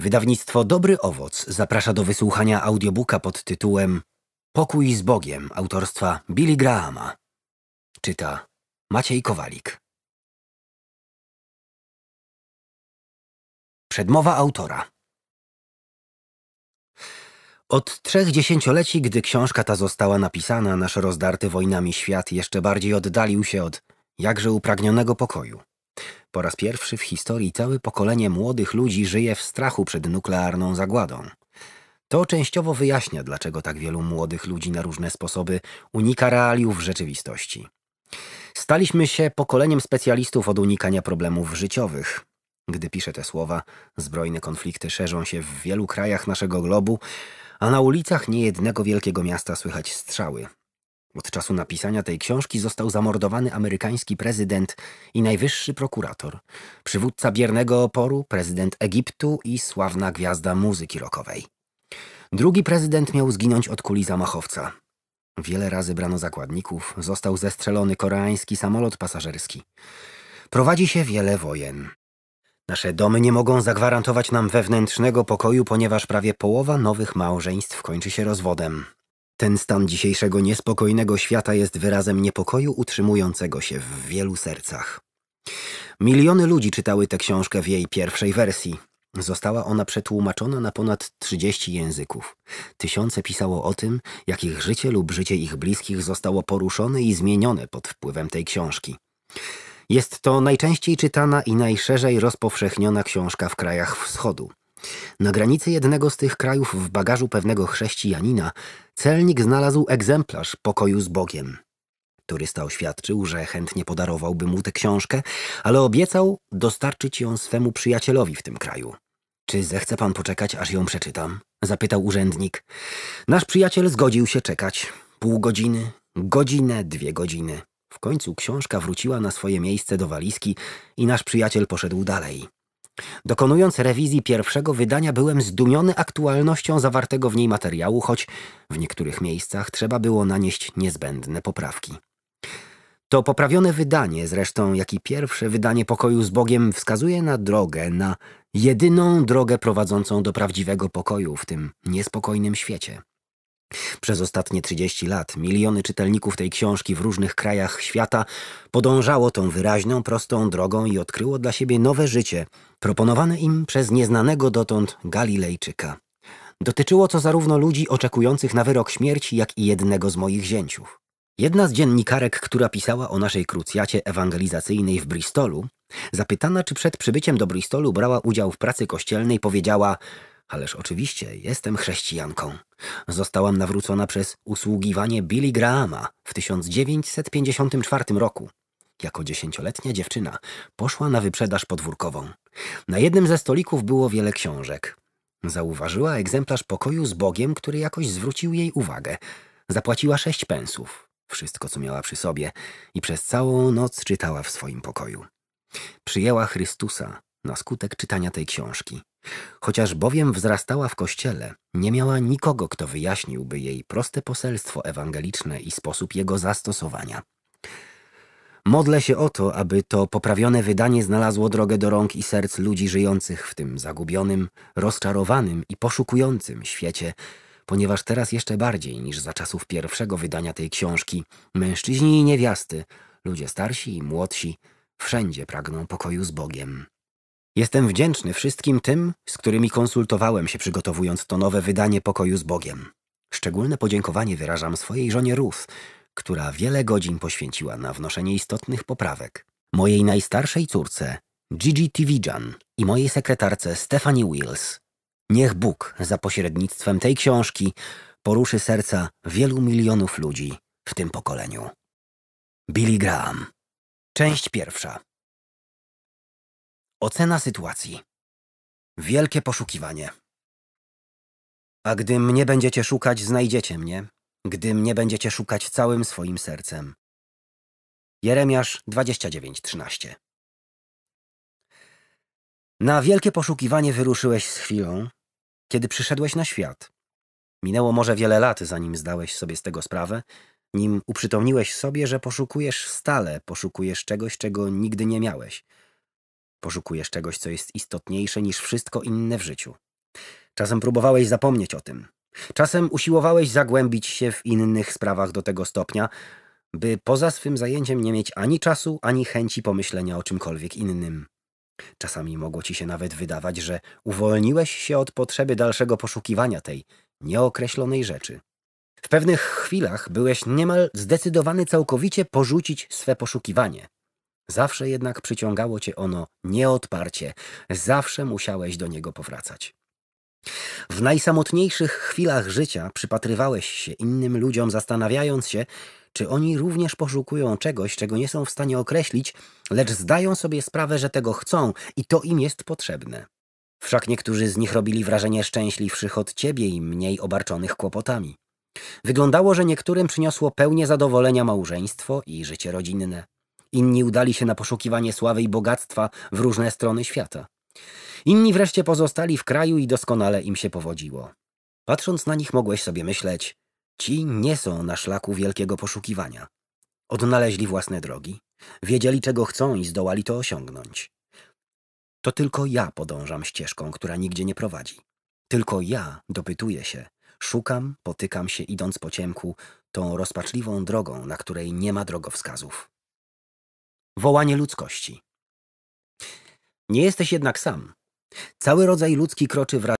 Wydawnictwo Dobry Owoc zaprasza do wysłuchania audiobooka pod tytułem Pokój z Bogiem autorstwa Billy Grahama. Czyta Maciej Kowalik. Przedmowa autora. Od trzech dziesięcioleci, gdy książka ta została napisana, nasz rozdarty wojnami świat jeszcze bardziej oddalił się od jakże upragnionego pokoju. Po raz pierwszy w historii całe pokolenie młodych ludzi żyje w strachu przed nuklearną zagładą. To częściowo wyjaśnia, dlaczego tak wielu młodych ludzi na różne sposoby unika realiów rzeczywistości. Staliśmy się pokoleniem specjalistów od unikania problemów życiowych. Gdy piszę te słowa, zbrojne konflikty szerzą się w wielu krajach naszego globu, a na ulicach niejednego wielkiego miasta słychać strzały, od czasu napisania tej książki został zamordowany amerykański prezydent i najwyższy prokurator, przywódca biernego oporu, prezydent Egiptu i sławna gwiazda muzyki rockowej. Drugi prezydent miał zginąć od kuli zamachowca. Wiele razy brano zakładników, został zestrzelony koreański samolot pasażerski. Prowadzi się wiele wojen. Nasze domy nie mogą zagwarantować nam wewnętrznego pokoju, ponieważ prawie połowa nowych małżeństw kończy się rozwodem. Ten stan dzisiejszego niespokojnego świata jest wyrazem niepokoju utrzymującego się w wielu sercach. Miliony ludzi czytały tę książkę w jej pierwszej wersji. Została ona przetłumaczona na ponad 30 języków. Tysiące pisało o tym, jak ich życie lub życie ich bliskich zostało poruszone i zmienione pod wpływem tej książki. Jest to najczęściej czytana i najszerzej rozpowszechniona książka w krajach wschodu. Na granicy jednego z tych krajów w bagażu pewnego chrześcijanina celnik znalazł egzemplarz pokoju z Bogiem. Turysta oświadczył, że chętnie podarowałby mu tę książkę, ale obiecał dostarczyć ją swemu przyjacielowi w tym kraju. Czy zechce pan poczekać, aż ją przeczytam? zapytał urzędnik. Nasz przyjaciel zgodził się czekać. Pół godziny, godzinę, dwie godziny. W końcu książka wróciła na swoje miejsce do walizki i nasz przyjaciel poszedł dalej. Dokonując rewizji pierwszego wydania, byłem zdumiony aktualnością zawartego w niej materiału, choć w niektórych miejscach trzeba było nanieść niezbędne poprawki. To poprawione wydanie, zresztą jak i pierwsze wydanie pokoju z Bogiem, wskazuje na drogę, na jedyną drogę prowadzącą do prawdziwego pokoju w tym niespokojnym świecie. Przez ostatnie 30 lat miliony czytelników tej książki w różnych krajach świata podążało tą wyraźną, prostą drogą i odkryło dla siebie nowe życie, proponowane im przez nieznanego dotąd Galilejczyka. Dotyczyło to zarówno ludzi oczekujących na wyrok śmierci, jak i jednego z moich zięciów. Jedna z dziennikarek, która pisała o naszej krucjacie ewangelizacyjnej w Bristolu, zapytana czy przed przybyciem do Bristolu brała udział w pracy kościelnej, powiedziała – Ależ oczywiście jestem chrześcijanką. Zostałam nawrócona przez usługiwanie Billy Grahama w 1954 roku. Jako dziesięcioletnia dziewczyna poszła na wyprzedaż podwórkową. Na jednym ze stolików było wiele książek. Zauważyła egzemplarz pokoju z Bogiem, który jakoś zwrócił jej uwagę. Zapłaciła sześć pensów, wszystko co miała przy sobie, i przez całą noc czytała w swoim pokoju. Przyjęła Chrystusa na skutek czytania tej książki. Chociaż bowiem wzrastała w kościele, nie miała nikogo, kto wyjaśniłby jej proste poselstwo ewangeliczne i sposób jego zastosowania. Modlę się o to, aby to poprawione wydanie znalazło drogę do rąk i serc ludzi żyjących w tym zagubionym, rozczarowanym i poszukującym świecie, ponieważ teraz jeszcze bardziej niż za czasów pierwszego wydania tej książki, mężczyźni i niewiasty, ludzie starsi i młodsi, wszędzie pragną pokoju z Bogiem. Jestem wdzięczny wszystkim tym, z którymi konsultowałem się przygotowując to nowe wydanie Pokoju z Bogiem. Szczególne podziękowanie wyrażam swojej żonie Ruth, która wiele godzin poświęciła na wnoszenie istotnych poprawek. Mojej najstarszej córce, Gigi Tivijan i mojej sekretarce Stephanie Wills. Niech Bóg za pośrednictwem tej książki poruszy serca wielu milionów ludzi w tym pokoleniu. Billy Graham. Część pierwsza. Ocena sytuacji. Wielkie poszukiwanie. A gdy mnie będziecie szukać, znajdziecie mnie, gdy mnie będziecie szukać całym swoim sercem. Jeremiasz 29:13. Na wielkie poszukiwanie wyruszyłeś z chwilą, kiedy przyszedłeś na świat. Minęło może wiele lat, zanim zdałeś sobie z tego sprawę, nim uprzytomniłeś sobie, że poszukujesz stale, poszukujesz czegoś, czego nigdy nie miałeś – Poszukujesz czegoś, co jest istotniejsze niż wszystko inne w życiu. Czasem próbowałeś zapomnieć o tym. Czasem usiłowałeś zagłębić się w innych sprawach do tego stopnia, by poza swym zajęciem nie mieć ani czasu, ani chęci pomyślenia o czymkolwiek innym. Czasami mogło ci się nawet wydawać, że uwolniłeś się od potrzeby dalszego poszukiwania tej nieokreślonej rzeczy. W pewnych chwilach byłeś niemal zdecydowany całkowicie porzucić swe poszukiwanie – Zawsze jednak przyciągało cię ono nieodparcie, zawsze musiałeś do niego powracać. W najsamotniejszych chwilach życia przypatrywałeś się innym ludziom, zastanawiając się, czy oni również poszukują czegoś, czego nie są w stanie określić, lecz zdają sobie sprawę, że tego chcą i to im jest potrzebne. Wszak niektórzy z nich robili wrażenie szczęśliwszych od ciebie i mniej obarczonych kłopotami. Wyglądało, że niektórym przyniosło pełnię zadowolenia małżeństwo i życie rodzinne inni udali się na poszukiwanie sławy i bogactwa w różne strony świata. Inni wreszcie pozostali w kraju i doskonale im się powodziło. Patrząc na nich, mogłeś sobie myśleć, ci nie są na szlaku wielkiego poszukiwania. Odnaleźli własne drogi, wiedzieli czego chcą i zdołali to osiągnąć. To tylko ja podążam ścieżką, która nigdzie nie prowadzi. Tylko ja dopytuję się, szukam, potykam się idąc po ciemku, tą rozpaczliwą drogą, na której nie ma drogowskazów wołanie ludzkości. Nie jesteś jednak sam. Cały rodzaj ludzki kroczy wraz